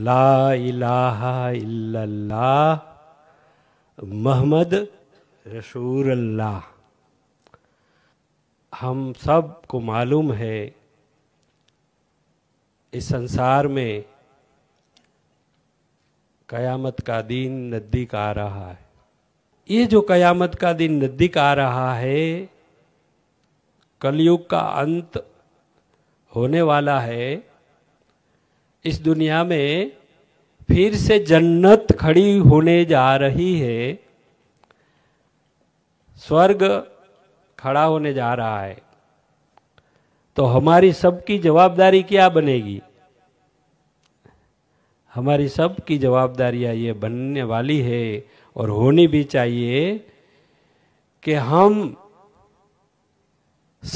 ला इलाहा इल्लल्लाह महमद रसूलल्लाह हम सब को मालूम है इस संसार में कयामत का दिन नज़दीक आ रहा है ये जो कयामत का दिन नज़दीक आ रहा है कलयुग का अंत होने वाला है इस दुनिया में फिर से जन्नत खड़ी होने जा रही है स्वर्ग खड़ा होने जा रहा है तो हमारी सबकी जवाबदारी क्या बनेगी हमारी सबकी जवाबदारियां ये बनने वाली है और होनी भी चाहिए कि हम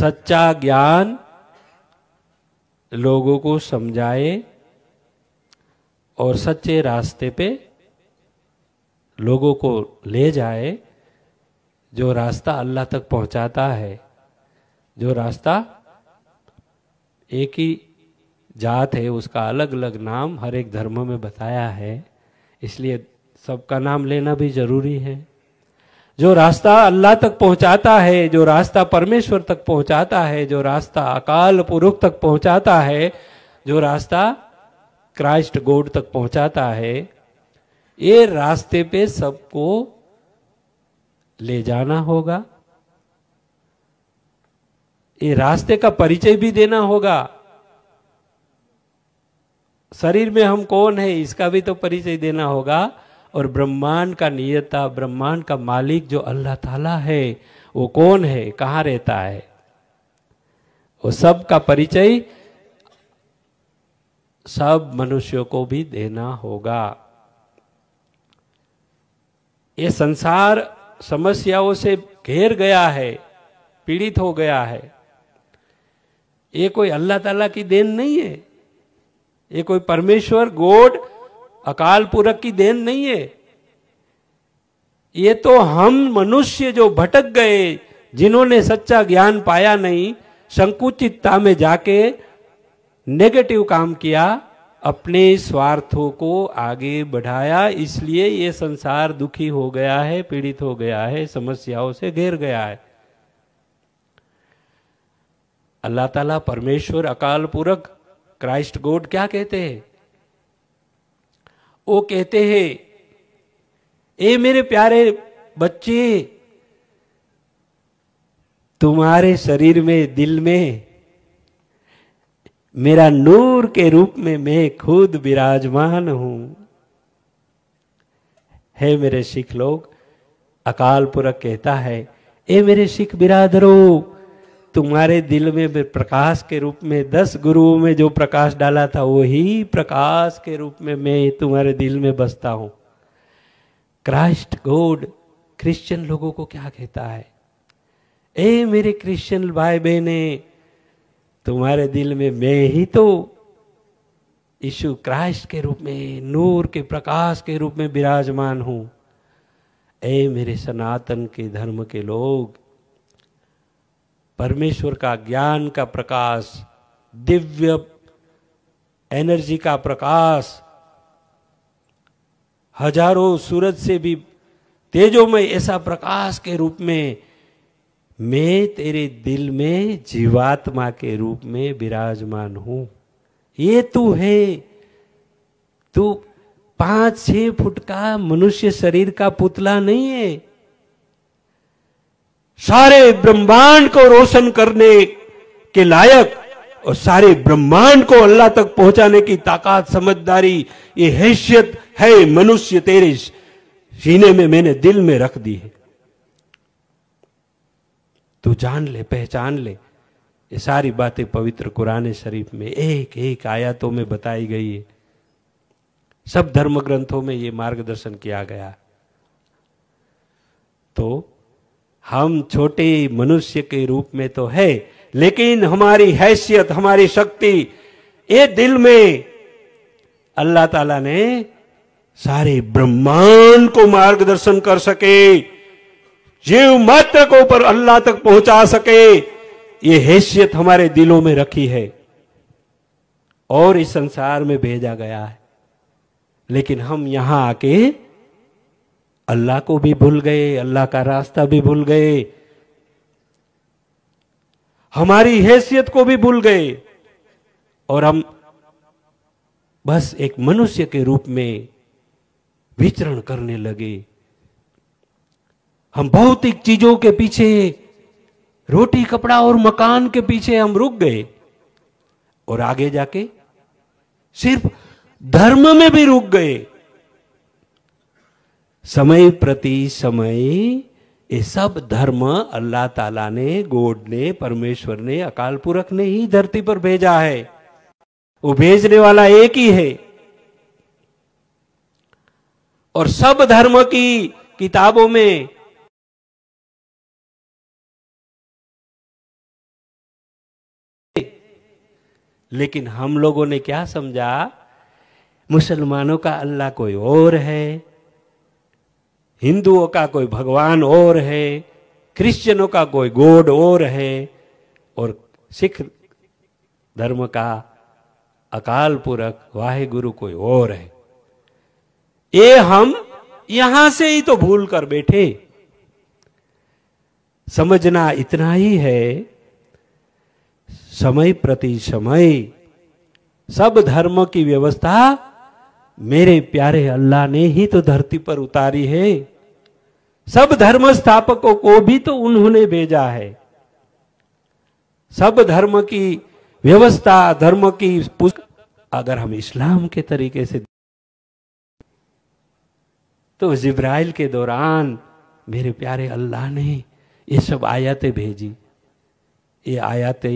सच्चा ज्ञान लोगों को समझाए और सच्चे रास्ते पे लोगों को ले जाए जो रास्ता अल्लाह तक पहुंचाता है जो रास्ता एक ही जात है उसका अलग अलग नाम हर एक धर्म में बताया है इसलिए सबका नाम लेना भी जरूरी है जो रास्ता अल्लाह तक पहुंचाता है जो रास्ता परमेश्वर तक पहुंचाता है जो रास्ता अकाल पुरुष तक पहुंचाता है जो रास्ता क्राइस्ट गोड तक पहुंचाता है ये रास्ते पे सबको ले जाना होगा ये रास्ते का परिचय भी देना होगा शरीर में हम कौन है इसका भी तो परिचय देना होगा और ब्रह्मांड का नियता ब्रह्मांड का मालिक जो अल्लाह ताला है वो कौन है कहां रहता है वो सब का परिचय सब मनुष्यों को भी देना होगा ये संसार समस्याओं से घेर गया है पीड़ित हो गया है ये कोई अल्लाह ताला की देन नहीं है ये कोई परमेश्वर गोड अकाल पुरख की देन नहीं है ये तो हम मनुष्य जो भटक गए जिन्होंने सच्चा ज्ञान पाया नहीं संकुचितता में जाके नेगेटिव काम किया अपने स्वार्थों को आगे बढ़ाया इसलिए ये संसार दुखी हो गया है पीड़ित हो गया है समस्याओं से घेर गया है अल्लाह ताला परमेश्वर अकाल पूरक क्राइस्ट गोड क्या कहते हैं वो कहते हैं ए मेरे प्यारे बच्चे तुम्हारे शरीर में दिल में मेरा नूर के रूप में मैं खुद विराजमान हूं हे मेरे सिख लोग अकाल पुरख कहता है ए मेरे सिख बिरादरो तुम्हारे दिल में प्रकाश के रूप में दस गुरुओं में जो प्रकाश डाला था वही प्रकाश के रूप में मैं तुम्हारे दिल में बसता हूं क्राइस्ट गॉड क्रिश्चियन लोगों को क्या कहता है ए मेरे क्रिश्चियन भाई बहने तुम्हारे दिल में मैं ही तो यीशु क्राइस्ट के रूप में नूर के प्रकाश के रूप में विराजमान हूं ए मेरे सनातन के धर्म के लोग परमेश्वर का ज्ञान का प्रकाश दिव्य एनर्जी का प्रकाश हजारों सूरज से भी तेजोमय ऐसा प्रकाश के रूप में मैं तेरे दिल में जीवात्मा के रूप में विराजमान हूं ये तू है तू पांच छह फुट का मनुष्य शरीर का पुतला नहीं है सारे ब्रह्मांड को रोशन करने के लायक और सारे ब्रह्मांड को अल्लाह तक पहुंचाने की ताकत समझदारी ये हैसियत है मनुष्य तेरे सीने में मैंने दिल में रख दी है तू जान ले पहचान ले ये सारी बातें पवित्र कुरान शरीफ में एक एक आयातों में बताई गई है सब धर्म ग्रंथों में ये मार्गदर्शन किया गया तो हम छोटे मनुष्य के रूप में तो है लेकिन हमारी हैसियत हमारी शक्ति ये दिल में अल्लाह ताला ने सारे ब्रह्मांड को मार्गदर्शन कर सके जीव मात्र को ऊपर अल्लाह तक पहुंचा सके ये हैसियत हमारे दिलों में रखी है और इस संसार में भेजा गया है लेकिन हम यहां आके अल्लाह को भी भूल गए अल्लाह का रास्ता भी भूल गए हमारी हैसियत को भी भूल गए और हम बस एक मनुष्य के रूप में विचरण करने लगे हम भौतिक चीजों के पीछे रोटी कपड़ा और मकान के पीछे हम रुक गए और आगे जाके सिर्फ धर्म में भी रुक गए समय प्रति समय ये सब धर्म अल्लाह ताला ने गोड ने परमेश्वर ने अकाल पुरख ने ही धरती पर भेजा है वो भेजने वाला एक ही है और सब धर्म की किताबों में लेकिन हम लोगों ने क्या समझा मुसलमानों का अल्लाह कोई और है हिंदुओं का कोई भगवान और है क्रिश्चियनों का कोई गोड और है और सिख धर्म का अकाल पुरख वाहे गुरु कोई और है ये हम यहां से ही तो भूल कर बैठे समझना इतना ही है समय प्रति समय सब धर्म की व्यवस्था मेरे प्यारे अल्लाह ने ही तो धरती पर उतारी है सब धर्म स्थापकों को भी तो उन्होंने भेजा है सब धर्म की व्यवस्था धर्म की अगर हम इस्लाम के तरीके से तो जिब्राइल के दौरान मेरे प्यारे अल्लाह ने ये सब आयतें भेजी ये आयाते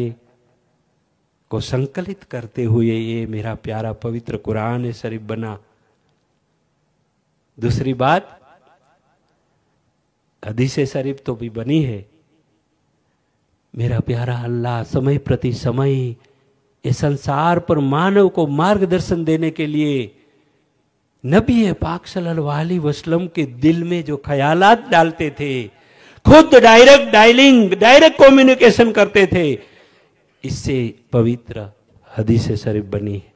को संकलित करते हुए ये मेरा प्यारा पवित्र कुरान है शरीफ बना दूसरी बात हदीस शरीफ तो भी बनी है मेरा प्यारा अल्लाह समय प्रति समय ये संसार पर मानव को मार्गदर्शन देने के लिए नबी पाक सल्लल्लाहु अलैहि वसल्लम के दिल में जो ख्यालात डालते थे खुद डायरेक्ट डायलिंग डायरेक्ट कम्युनिकेशन करते थे इससे पवित्र हदीस शरीफ बनी है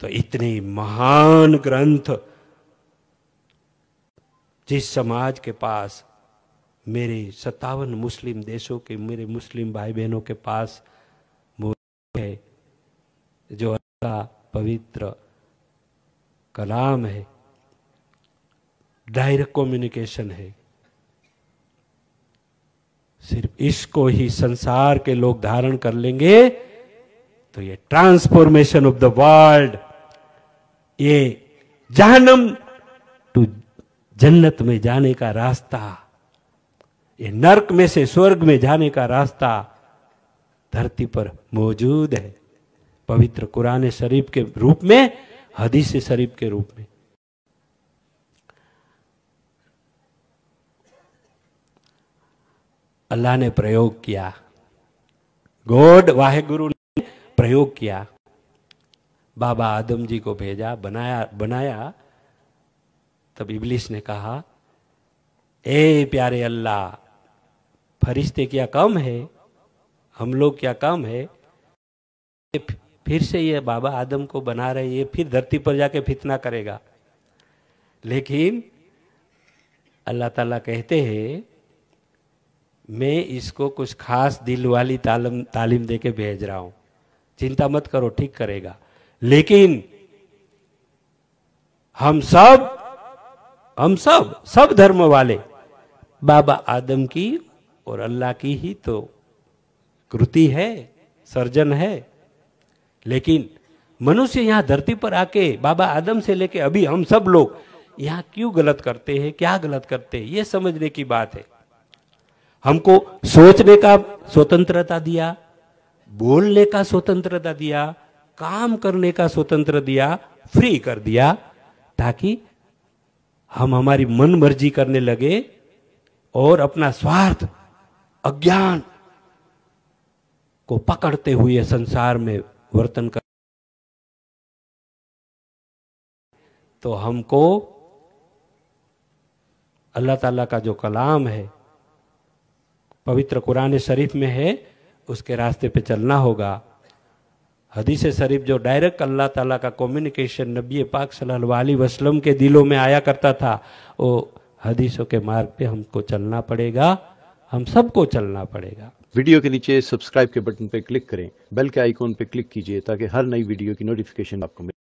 तो इतने महान ग्रंथ जिस समाज के पास मेरे सत्तावन मुस्लिम देशों के मेरे मुस्लिम भाई बहनों के पास वो है जो अल्लाह पवित्र कलाम है डायरेक्ट कम्युनिकेशन है सिर्फ इसको ही संसार के लोग धारण कर लेंगे तो ये ट्रांसफॉर्मेशन ऑफ द वर्ल्ड ये जहनम टू जन्नत में जाने का रास्ता ये नरक में से स्वर्ग में जाने का रास्ता धरती पर मौजूद है पवित्र कुरान शरीफ के रूप में हदीस शरीफ के रूप में अल्लाह ने प्रयोग किया गॉड वाहे गुरु ने प्रयोग किया बाबा आदम जी को भेजा बनाया बनाया तब इबलिस ने कहा ए प्यारे अल्लाह फरिश्ते क्या कम है हम लोग क्या कम है फिर से ये बाबा आदम को बना रहे ये फिर धरती पर जाके फितना करेगा लेकिन अल्लाह ताला कहते हैं मैं इसको कुछ खास दिल वाली तालम तालीम दे के भेज रहा हूं चिंता मत करो ठीक करेगा लेकिन हम सब हम सब सब धर्म वाले बाबा आदम की और अल्लाह की ही तो कृति है सर्जन है लेकिन मनुष्य यहाँ धरती पर आके बाबा आदम से लेके अभी हम सब लोग यहाँ क्यों गलत करते हैं क्या गलत करते हैं ये समझने की बात है हमको सोचने का स्वतंत्रता दिया बोलने का स्वतंत्रता दिया काम करने का स्वतंत्र दिया फ्री कर दिया ताकि हम हमारी मन मर्जी करने लगे और अपना स्वार्थ अज्ञान को पकड़ते हुए संसार में वर्तन कर तो हमको अल्लाह ताला का जो कलाम है पवित्र कुरान शरीफ में है उसके रास्ते पे चलना होगा हदीस शरीफ जो डायरेक्ट अल्लाह ताला का कम्युनिकेशन नबी पाक सल्लल्लाहु अलैहि वसल्लम के दिलों में आया करता था वो हदीसों के मार्ग पे हमको चलना पड़ेगा हम सबको चलना पड़ेगा वीडियो के नीचे सब्सक्राइब के बटन पे क्लिक करें बेल के आइकॉन पे क्लिक कीजिए ताकि हर नई वीडियो की नोटिफिकेशन आपको मिले